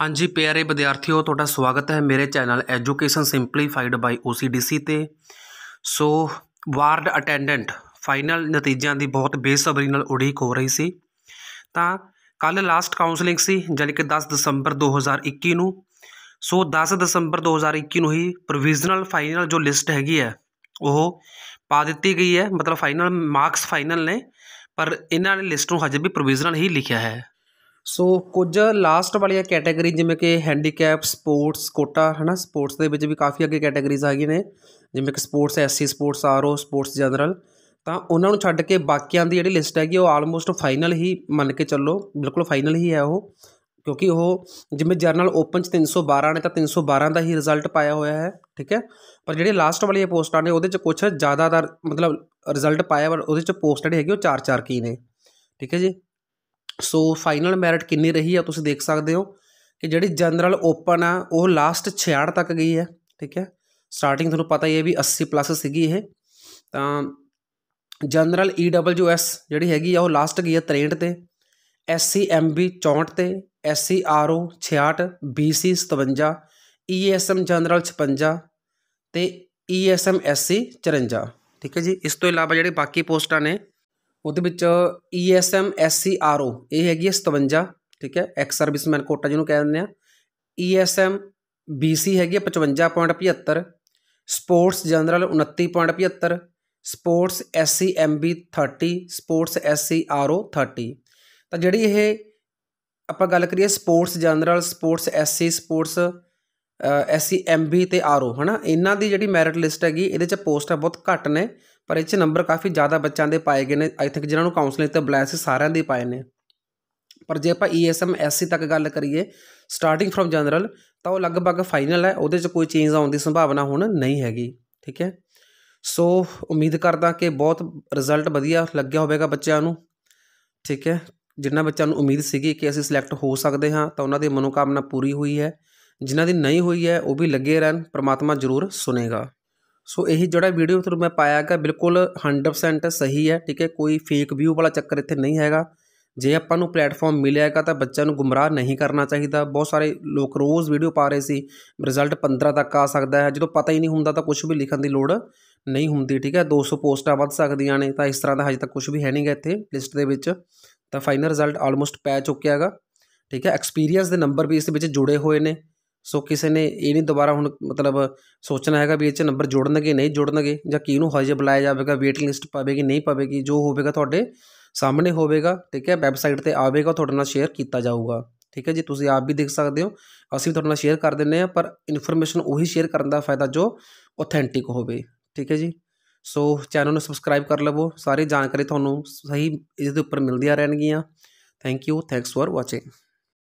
ਹਾਂਜੀ ਪਿਆਰੇ ਵਿਦਿਆਰਥੀਓ ਤੁਹਾਡਾ ਸਵਾਗਤ ਹੈ ਮੇਰੇ channel education simplified by OCDC ਤੇ ਸੋ ਵਾਰਡ ਅਟੈਂਡੈਂਟ ਫਾਈਨਲ ਨਤੀਜਿਆਂ ਦੀ ਬਹੁਤ ਬੇਸਬਰੀ ਨਾਲ ਉਡੀਕ ਹੋ ਰਹੀ ਸੀ ਤਾਂ ਕੱਲ ਲਾਸਟ ਕਾਉਂਸਲਿੰਗ ਸੀ ਜਾਨੀ ਕਿ 10 ਦਸੰਬਰ 2021 ਨੂੰ ਸੋ 10 ਦਸੰਬਰ 2021 ਨੂੰ ਹੀ ਪ੍ਰੋਵੀਜ਼ਨਲ ਫਾਈਨਲ ਜੋ ਲਿਸਟ ਹੈਗੀ ਹੈ ਉਹ ਪਾ ਦਿੱਤੀ ਗਈ ਹੈ ਮਤਲਬ ਫਾਈਨਲ ਮਾਰਕਸ ਫਾਈਨਲ ਨੇ ਪਰ ਇਹਨਾਂ ਨੇ ਲਿਸਟ ਨੂੰ ਹਜੇ ਵੀ ਪ੍ਰੋਵੀਜ਼ਨਲ ਹੀ ਲਿਖਿਆ ਹੈ ਸੋ ਕੁਝ ਲਾਸਟ ਵਾਲੀਆਂ ਕੈਟਾਗਰੀ ਜਿਵੇਂ ਕਿ ਹੈਂਡੀਕੈਪ ਸਪੋਰਟਸ ਕੋਟਾ ਹਨਾ ਸਪੋਰਟਸ ਦੇ ਵਿੱਚ ਵੀ ਕਾਫੀ ਅੱਗੇ ਕੈਟਾਗਰੀਜ਼ ਆ ਗਈਆਂ ਨੇ ਜਿਵੇਂ ਕਿ sports SC sports RO sports general ਤਾਂ ਉਹਨਾਂ ਨੂੰ ਛੱਡ ਕੇ ਬਾਕੀਆਂ ਦੀ ਜਿਹੜੀ ਲਿਸਟ ਹੈਗੀ ਉਹ ਆਲਮੋਸਟ ਫਾਈਨਲ ਹੀ ਮੰਨ ਕੇ ਚੱਲੋ ਬਿਲਕੁਲ ਫਾਈਨਲ ਹੀ ਹੈ ਉਹ ਕਿਉਂਕਿ ਉਹ ਜਿਵੇਂ ਜਰਨਲ ਓਪਨ ਚ 312 ਨੇ ਤਾਂ 312 ਦਾ ਹੀ ਰਿਜ਼ਲਟ ਪਾਇਆ ਹੋਇਆ ਹੈ ਠੀਕ ਹੈ ਪਰ ਜਿਹੜੇ ਲਾਸਟ ਵਾਲੀਆਂ ਪੋਸਟਾਂ ਨੇ ਉਹਦੇ ਚ ਕੁਝ ਜ਼ਿਆਦਾਤਰ ਮਤਲਬ ਰਿਜ਼ਲਟ ਪਾਇਆ ਪਰ ਉਹਦੇ ਚ ਪੋਸਟਡ ਹੈਗੇ ਉਹ 4-4 ਕੀ ਨੇ ਠੀਕ ਹੈ ਜੀ ਸੋ ਫਾਈਨਲ ਮੈਰਿਟ ਕਿੰਨੀ ਰਹੀ ਆ ਤੁਸੀਂ ਦੇਖ ਸਕਦੇ ਹੋ ਕਿ ਜਿਹੜੀ ਜਨਰਲ ਓਪਨ ਆ ਉਹ ਲਾਸਟ 66 ਤੱਕ ਗਈ ਹੈ ਠੀਕ ਹੈ ਸਟਾਰਟਿੰਗ ਤੁਹਾਨੂੰ ਪਤਾ ਹੀ ਹੈ ਵੀ 80 ਪਲੱਸ ਸੀਗੀ ਇਹ ਤਾਂ ਜਨਰਲ EWS ਜਿਹੜੀ ਹੈਗੀ ਆ ਉਹ ਲਾਸਟ ਗਈ ਆ 63 ਤੇ ਐਸਸੀ ਐਮਬੀ 64 ਤੇ SC RO 66 BC 57 ESM general 56 ਤੇ ਈਐਸਐਮ ਐਸਸੀ 54 ਠੀਕ ਹੈ ਜੀ ਇਸ ਤੋਂ ਇਲਾਵਾ ਜਿਹੜੇ ਬਾਕੀ ਪੋਸਟਾਂ ਨੇ ਉਹਦੇ ਵਿੱਚ ESM SCRO ਇਹ ਹੈਗੀ ਹੈ 57 ਠੀਕ ਹੈ ਐਕਸ ਸਰਵਿਸਮੈਨ ਕੋਟਾ ਜਿਹਨੂੰ ਕਹਿ ਦਿੰਦੇ ਆ ESM BC ਹੈਗੀ 55.75 sports general 29.75 sports SCMB 30 sports SCRO 30 ਤਾਂ ਜਿਹੜੀ ਇਹ ਆਪਾਂ ਗੱਲ ਕਰੀਏ sports general sports SC sports S ਤੇ RO ਹਨਾ ਇਹਨਾਂ ਦੀ ਜਿਹੜੀ ਮੈਰਿਟ ਲਿਸਟ ਹੈਗੀ ਇਹਦੇ ਚ ਪੋਸਟਾਂ ਬਹੁਤ ਘੱਟ ਨੇ ਪਰ ਇਹ 'ਚ ਨੰਬਰ ਕਾਫੀ ਜ਼ਿਆਦਾ ਬੱਚਿਆਂ ਦੇ ਪਾਏ ਗਏ ਨੇ ਆਈ ਥਿੰਕ ਜਿਨ੍ਹਾਂ ਨੂੰ ਕਾਉਂਸਲਿੰਗ ਤੇ ਬਲੈਸ ਸਾਰਿਆਂ ਦੇ ਪਾਏ ਨੇ ਪਰ ਜੇ ਆਪਾਂ ਈਐਸਐਮ e ਐਸਸੀ ਤੱਕ ਗੱਲ ਕਰੀਏ ਸਟਾਰਟਿੰਗ ਫਰਮ ਜਨਰਲ ਤਾਂ ਉਹ ਲਗਭਗ ਫਾਈਨਲ ਹੈ ਉਹਦੇ 'ਚ ਕੋਈ ਚੇਂਜ ਆਉਣ ਦੀ ਸੰਭਾਵਨਾ ਹੁਣ ਨਹੀਂ ਹੈਗੀ ਠੀਕ ਹੈ ਸੋ ਉਮੀਦ ਕਰਦਾ ਕਿ ਬਹੁਤ ਰਿਜ਼ਲਟ ਵਧੀਆ ਲੱਗਿਆ ਹੋਵੇਗਾ ਬੱਚਿਆਂ ਨੂੰ ਠੀਕ ਹੈ ਜਿਨ੍ਹਾਂ ਬੱਚਿਆਂ ਨੂੰ ਉਮੀਦ ਸੀਗੀ ਕਿ ਅਸੀਂ ਸਿਲੈਕਟ ਹੋ ਸਕਦੇ ਹਾਂ ਤਾਂ ਉਹਨਾਂ ਦੀ ਮਨੋਕਾਮਨਾ ਪੂਰੀ ਹੋਈ ਹੈ ਜਿਨ੍ਹਾਂ ਦੀ ਨਹੀਂ ਹੋਈ ਹੈ ਉਹ ਵੀ ਲੱਗੇ ਰਹਿਣ ਪ੍ਰਮਾਤਮਾ ਜ਼ਰੂਰ ਸੁਨੇਗਾ ਸੋ ਇਹ ਜਿਹੜਾ ਵੀਡੀਓ ਤੁਹਾਨੂੰ ਮੈਂ ਪਾਇਆ ਹੈਗਾ ਬਿਲਕੁਲ 100% ਸਹੀ ਹੈ ਠੀਕ ਹੈ ਕੋਈ ਫੇਕ ਵਿਊ ਵਾਲਾ ਚੱਕਰ ਇੱਥੇ ਨਹੀਂ ਹੈਗਾ ਜੇ ਆਪਾਂ ਨੂੰ ਪਲੇਟਫਾਰਮ ਮਿਲਿਆ ਹੈਗਾ ਤਾਂ ਬੱਚਿਆਂ ਨੂੰ ਗੁੰਮਰਾਹ ਨਹੀਂ ਕਰਨਾ ਚਾਹੀਦਾ ਬਹੁਤ ਸਾਰੇ ਲੋਕ ਰੋਜ਼ ਵੀਡੀਓ ਪਾ ਰਹੇ ਸੀ ਰਿਜ਼ਲਟ 15 ਤੱਕ ਆ ਸਕਦਾ ਹੈ ਜਦੋਂ ਪਤਾ ਹੀ ਨਹੀਂ ਹੁੰਦਾ ਤਾਂ ਕੁਝ ਵੀ ਲਿਖਣ ਦੀ ਲੋੜ ਨਹੀਂ ਹੁੰਦੀ ਠੀਕ ਹੈ 200 ਪੋਸਟਾਂ ਵੱਧ ਸਕਦੀਆਂ ਨੇ ਤਾਂ ਇਸ ਤਰ੍ਹਾਂ ਦਾ ਹਜੇ ਤੱਕ ਕੁਝ ਵੀ ਹੈ ਨਹੀਂਗਾ ਇੱਥੇ ਲਿਸਟ ਦੇ ਵਿੱਚ ਤਾਂ ਫਾਈਨਲ ਰਿਜ਼ਲਟ ਆਲਮੋਸਟ ਪੈ ਚੁੱਕਿਆ ਹੈਗਾ ਠੀਕ ਹੈ ਐਕਸਪੀਰੀਅੰਸ ਦੇ ਨੰਬਰ ਵੀ ਇਸ ਦੇ ਵਿੱਚ ਜੁੜੇ ਹੋਏ ਨੇ ਸੋ ਕਿਸੇ ਨੇ ਇਹ ਨਹੀਂ ਦੁਬਾਰਾ ਹੁਣ ਮਤਲਬ ਸੋਚਣਾ ਹੈਗਾ ਵੀ ਇਹ 'ਚ ਨੰਬਰ ਜੁੜਨਗੇ ਨਹੀਂ ਜੁੜਨਗੇ ਜਾਂ ਕੀ ਨੂੰ ਹਜੇ ਬੁਲਾਇਆ ਜਾਵੇਗਾ ਵੇਟ ਲਿਸਟ ਪਾਵੇਗੀ ਨਹੀਂ ਪਾਵੇਗੀ ਜੋ ਹੋਵੇਗਾ ਤੁਹਾਡੇ ਸਾਹਮਣੇ ਹੋਵੇਗਾ ਠੀਕ ਹੈ ਵੈਬਸਾਈਟ ਤੇ ਆਵੇਗਾ ਤੁਹਾਡੇ ਨਾਲ ਸ਼ੇਅਰ ਕੀਤਾ ਜਾਊਗਾ ਠੀਕ ਹੈ ਜੀ ਤੁਸੀਂ ਆਪ ਵੀ ਦੇਖ ਸਕਦੇ ਹੋ ਅਸੀਂ ਵੀ ਤੁਹਾਡੇ ਨਾਲ ਸ਼ੇਅਰ ਕਰ ਦਿੰਨੇ ਆ ਪਰ ਇਨਫੋਰਮੇਸ਼ਨ ਉਹੀ ਸ਼ੇਅਰ ਕਰਨ ਦਾ ਫਾਇਦਾ ਜੋ ਆਥੈਂਟਿਕ ਹੋਵੇ ਠੀਕ ਹੈ ਜੀ ਸੋ ਚੈਨਲ ਨੂੰ ਸਬਸਕ੍ਰਾਈਬ ਕਰ ਲਵੋ ਸਾਰੀ ਜਾਣਕਾਰੀ ਤੁਹਾਨੂੰ ਸਹੀ ਇਸ ਦੇ ਉੱਪਰ ਮਿਲਦੀਆਂ ਰਹਿਣਗੀਆਂ thank you thanks for watching